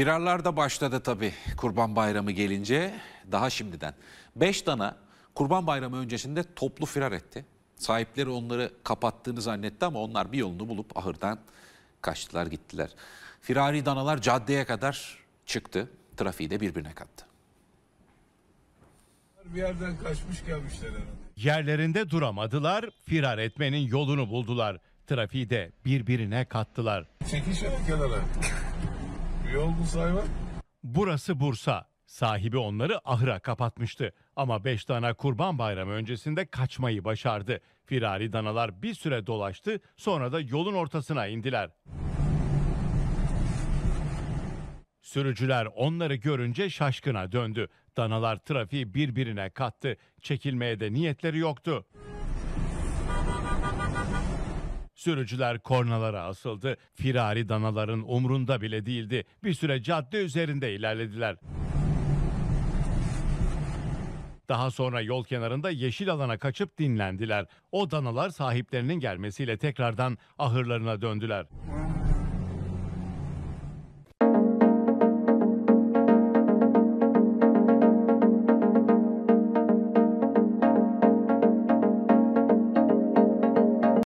Firarlar da başladı tabii Kurban Bayramı gelince daha şimdiden. beş dana Kurban Bayramı öncesinde toplu firar etti. Sahipleri onları kapattığını zannetti ama onlar bir yolunu bulup ahırdan kaçtılar gittiler. Firari danalar caddeye kadar çıktı. Trafiği de birbirine kattı. Bir yerden kaçmış gelmişler herhalde. Yerlerinde duramadılar, firar etmenin yolunu buldular. Trafiği de birbirine kattılar. Çekil şöyle kenara. Üye olmuş hayvan. Burası Bursa. Sahibi onları ahıra kapatmıştı. Ama 5 dana kurban bayramı öncesinde kaçmayı başardı. Firari danalar bir süre dolaştı sonra da yolun ortasına indiler. Sürücüler onları görünce şaşkına döndü. Danalar trafiği birbirine kattı. Çekilmeye de niyetleri yoktu. Sürücüler kornalara asıldı. Firari danaların umrunda bile değildi. Bir süre cadde üzerinde ilerlediler. Daha sonra yol kenarında yeşil alana kaçıp dinlendiler. O danalar sahiplerinin gelmesiyle tekrardan ahırlarına döndüler.